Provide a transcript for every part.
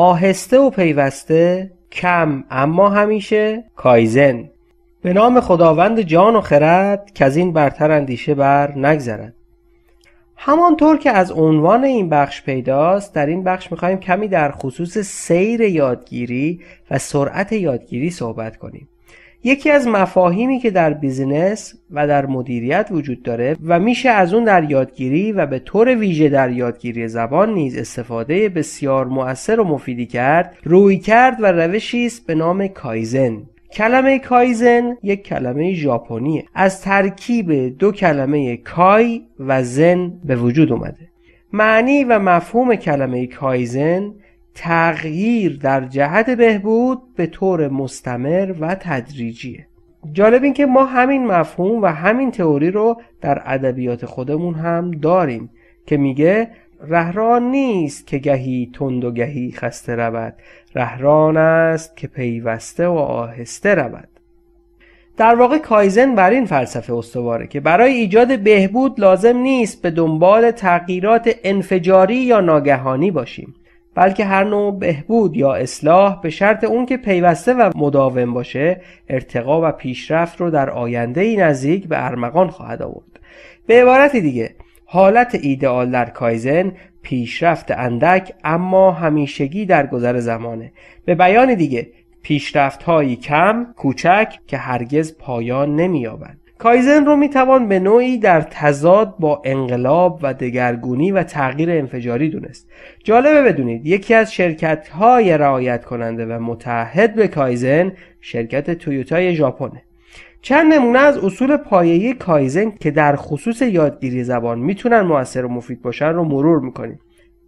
آهسته و پیوسته کم اما همیشه کایزن به نام خداوند جان و خرد که از این برتر اندیشه بر نگذرد همانطور که از عنوان این بخش پیداست در این بخش میخواییم کمی در خصوص سیر یادگیری و سرعت یادگیری صحبت کنیم یکی از مفاهیمی که در بیزینس و در مدیریت وجود داره و میشه از اون در یادگیری و به طور ویژه در یادگیری زبان نیز استفاده بسیار مؤثر و مفیدی کرد روی کرد و روشی است به نام کایزن کلمه کایزن یک کلمه ژاپنیه از ترکیب دو کلمه کای و زن به وجود اومده معنی و مفهوم کلمه کایزن تغییر در جهت بهبود به طور مستمر و تدریجیه جالب این که ما همین مفهوم و همین تئوری رو در ادبیات خودمون هم داریم که میگه رهران نیست که گهی تند و گهی خسته رود رهران است که پیوسته و آهسته رود در واقع کایزن بر این فلسفه استواره که برای ایجاد بهبود لازم نیست به دنبال تغییرات انفجاری یا ناگهانی باشیم بلکه هر نوع بهبود یا اصلاح به شرط اون که پیوسته و مداوم باشه ارتقا و پیشرفت رو در آینده ای نزدیک به ارمغان خواهد آورد به عبارت دیگه حالت ایدئال در کایزن پیشرفت اندک اما همیشگی در گذر زمانه به بیان دیگه پیشرفت کم کوچک که هرگز پایان نمییابند کایزن رو میتوان به نوعی در تضاد با انقلاب و دگرگونی و تغییر انفجاری دونست جالبه بدونید یکی از شرکت های رعایت کننده و متحد به کایزن شرکت تویوتای ژاپنه چند نمونه از اصول پایه‌ای کایزن که در خصوص یادگیری زبان میتونن موثر و مفید باشن رو مرور میکنیم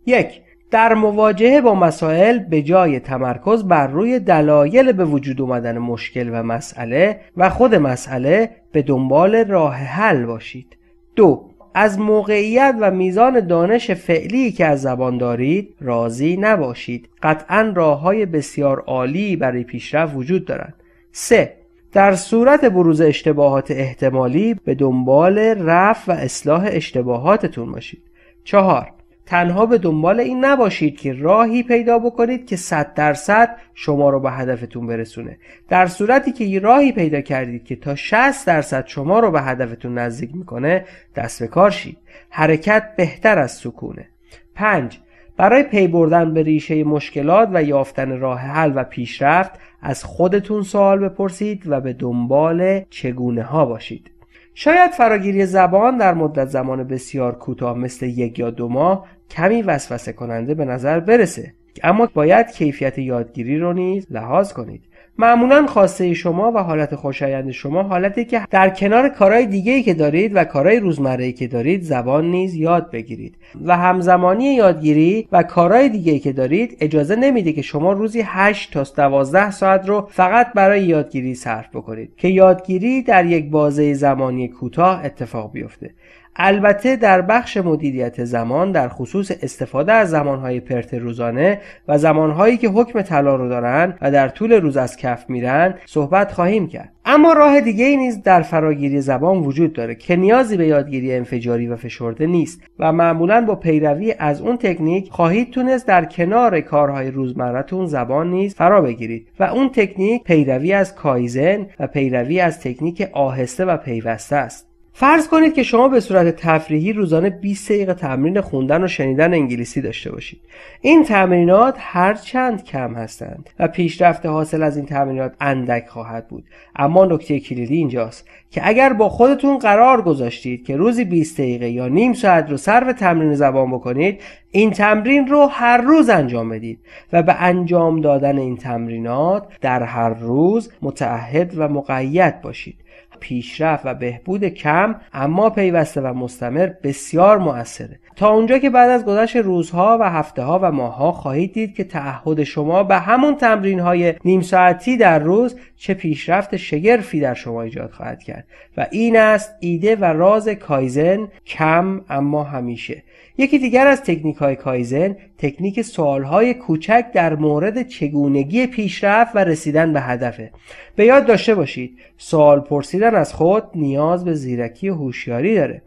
یک در مواجهه با مسائل به جای تمرکز بر روی دلایل به وجود آمدن مشکل و مسئله و خود مسئله به دنبال راه حل باشید. دو از موقعیت و میزان دانش فعلی که از زبان دارید راضی نباشید. قطعا راه های بسیار عالی برای پیشرفت وجود دارند. سه در صورت بروز اشتباهات احتمالی به دنبال رفع و اصلاح اشتباهاتتون باشید. چهار تنها به دنبال این نباشید که راهی پیدا بکنید که صد درصد شما رو به هدفتون برسونه در صورتی که یه راهی پیدا کردید که تا 60 درصد شما رو به هدفتون نزدیک میکنه دست به کار شید حرکت بهتر از سکونه 5 برای پی بردن به ریشه مشکلات و یافتن راه حل و پیشرفت از خودتون سوال بپرسید و به دنبال چگونه ها باشید شاید فراگیری زبان در مدت زمان بسیار کوتاه مثل یک یا دو ماه کمی وسوسه کننده به نظر برسه اما باید کیفیت یادگیری رو نیز لحاظ کنید معمولا خواسته شما و حالت خوشایند شما حالتی که در کنار کارهای دیگه که دارید و کارهای روزمره که دارید زبان نیز یاد بگیرید و همزمانی یادگیری و کارهای دیگه که دارید اجازه نمیده که شما روزی 8 تا 12 ساعت رو فقط برای یادگیری صرف بکنید که یادگیری در یک بازه زمانی کوتاه اتفاق بیفته البته در بخش مدیریت زمان در خصوص استفاده از زمانهای پرت روزانه و زمانهایی که حکم طلا رو دارن و در طول روز از میرن صحبت خواهیم کرد اما راه دیگه ای نیز در فراگیری زبان وجود داره که نیازی به یادگیری انفجاری و فشرده نیست و معمولا با پیروی از اون تکنیک خواهید تونست در کنار کارهای روزمرتون زبان نیز فرا بگیرید و اون تکنیک پیروی از کایزن و پیروی از تکنیک آهسته و پیوسته است فرض کنید که شما به صورت تفریحی روزانه 20 دقیقه تمرین خوندن و شنیدن انگلیسی داشته باشید این تمرینات هر چند کم هستند و پیشرفت حاصل از این تمرینات اندک خواهد بود اما نکته کلیدی اینجاست که اگر با خودتون قرار گذاشتید که روزی 20 دقیقه یا نیم ساعت رو صرف تمرین زبان بکنید این تمرین رو هر روز انجام بدید و به انجام دادن این تمرینات در هر روز متعهد و مقید باشید پیشرفت و بهبود کم اما پیوسته و مستمر بسیار موثره تا اونجا که بعد از گذشت روزها و هفته ها و ماهها خواهید دید که تعهد شما به همون تمرین های نیم ساعتی در روز چه پیشرفت شگرفی در شما ایجاد خواهد کرد و این است ایده و راز کایزن کم اما همیشه یکی دیگر از تکنیک های کایزن تکنیک سوال های کوچک در مورد چگونگی پیشرفت و رسیدن به هدفه به یاد داشته باشید سوال پرسیدن از خود نیاز به زیرکی و هوشیاری داره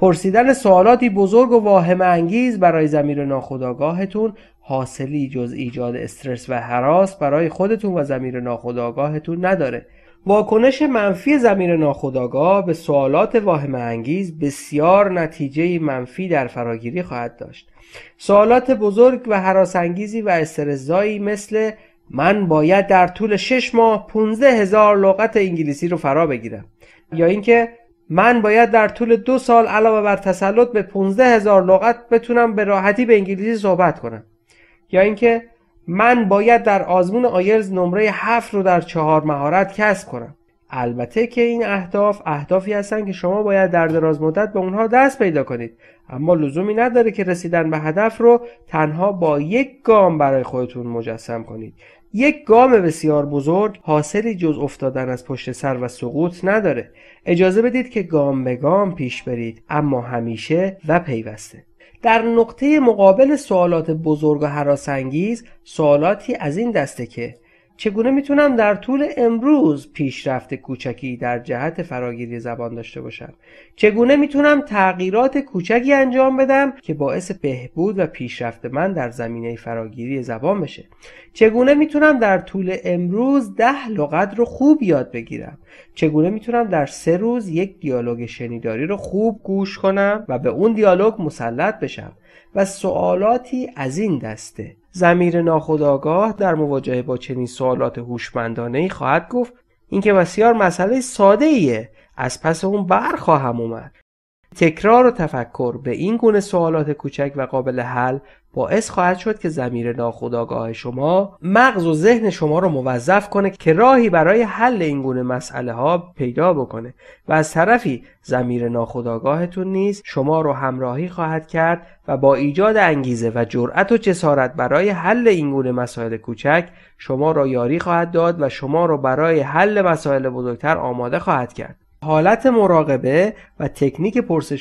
پرسیدن سوالاتی بزرگ و واهمه انگیز برای زمیر ناخداگاهتون حاصلی جز ایجاد استرس و حراس برای خودتون و زمیر ناخداگاهتون نداره واکنش منفی زمیر ناخداگاه به سوالات واهمه انگیز بسیار نتیجه منفی در فراگیری خواهد داشت سوالات بزرگ و انگیزی و استرسزایی مثل من باید در طول شش ماه پونزه هزار لغت انگلیسی رو فرا بگیرم یا اینکه من باید در طول دو سال علاوه بر تسلط به 15 هزار لغت بتونم به راحتی به انگلیسی صحبت کنم یا اینکه من باید در آزمون آیلز نمره 7 رو در چهار مهارت کسب کنم البته که این اهداف اهدافی هستند که شما باید در دراز مدت به اونها دست پیدا کنید اما لزومی نداره که رسیدن به هدف رو تنها با یک گام برای خودتون مجسم کنید یک گام بسیار بزرگ حاصلی جز افتادن از پشت سر و سقوط نداره اجازه بدید که گام به گام پیش برید اما همیشه و پیوسته در نقطه مقابل سوالات بزرگ و حراسانگیز سوالاتی از این دسته که چگونه میتونم در طول امروز پیشرفت کوچکی در جهت فراگیری زبان داشته باشم چگونه میتونم تغییرات کوچکی انجام بدم که باعث بهبود و پیشرفت من در زمینه فراگیری زبان بشه چگونه میتونم در طول امروز ده لغت رو خوب یاد بگیرم چگونه میتونم در سه روز یک دیالوگ شنیداری رو خوب گوش کنم و به اون دیالوگ مسلط بشم و سوالاتی از این دسته زمیر ناخودآگاه در مواجهه با چنین سوالات هوشمندانه خواهد گفت اینکه بسیار مسئله ساده ایه از پس اون بر خواهم اومد تکرار و تفکر به این گونه سوالات کوچک و قابل حل باعث خواهد شد که زمیر ناخودآگاه شما مغز و ذهن شما رو موظف کنه که راهی برای حل این گونه مسئله ها پیدا بکنه و از طرفی زمیر ناخودآگاهتون نیز شما رو همراهی خواهد کرد و با ایجاد انگیزه و جرأت و جسارت برای حل این گونه مسائل کوچک شما را یاری خواهد داد و شما را برای حل مسائل بزرگتر آماده خواهد کرد حالت مراقبه و تکنیک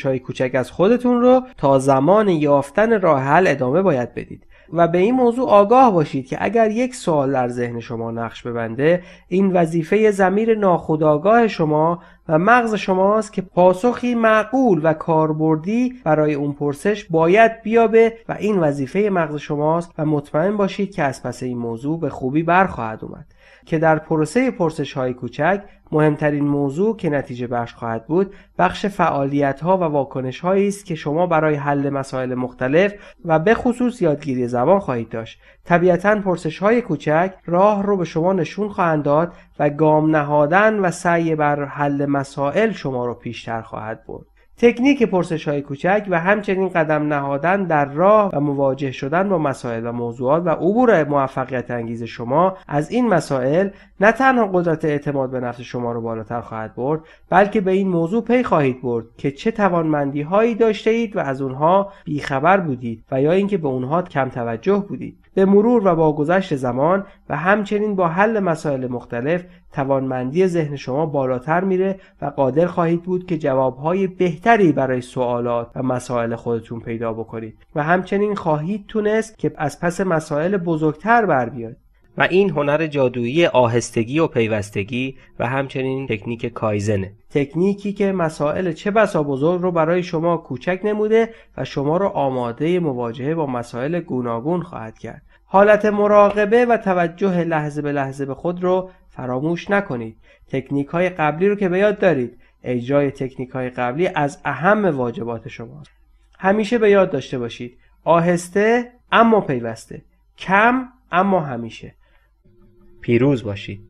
های کوچک از خودتون رو تا زمان یافتن راه حل ادامه باید بدید و به این موضوع آگاه باشید که اگر یک سوال در ذهن شما نقش ببنده این وظیفه زمیر ناخودآگاه شما و مغز شماست که پاسخی معقول و کاربردی برای اون پرسش باید بیابه و این وظیفه مغز شماست و مطمئن باشید که از پس این موضوع به خوبی برخواهد اومد که در پروسه پرسش های کوچک مهمترین موضوع که نتیجه بخش خواهد بود بخش فعالیت ها و واکنش هایی است که شما برای حل مسائل مختلف و به خصوص یادگیری زبان خواهید داشت طبیعتا پرسش های کوچک راه رو به شما نشون خواهند داد و گام نهادن و سعی بر حل مسائل شما رو پیشتر خواهد برد تکنیک پرسش های کوچک و همچنین قدم نهادن در راه و مواجه شدن با مسائل و موضوعات و عبور موفقیت انگیز شما از این مسائل نه تنها قدرت اعتماد به نفس شما رو بالاتر خواهد برد بلکه به این موضوع پی خواهید برد که چه توانمندی هایی داشته اید و از اونها بیخبر بودید و یا اینکه به اونها کم توجه بودید به مرور و با گذشت زمان و همچنین با حل مسائل مختلف توانمندی ذهن شما بالاتر میره و قادر خواهید بود که جوابهای بهتر برای سوالات و مسائل خودتون پیدا بکنید و همچنین خواهید تونست که از پس مسائل بزرگتر بر بیاد و این هنر جادویی آهستگی و پیوستگی و همچنین تکنیک کایزنه تکنیکی که مسائل چه بسا بزرگ رو برای شما کوچک نموده و شما رو آماده مواجهه با مسائل گوناگون خواهد کرد حالت مراقبه و توجه لحظه به لحظه به خود رو فراموش نکنید تکنیک های قبلی رو که به یاد دارید اجرای تکنیک های قبلی از اهم واجبات شماست همیشه به یاد داشته باشید آهسته اما پیوسته کم اما همیشه پیروز باشید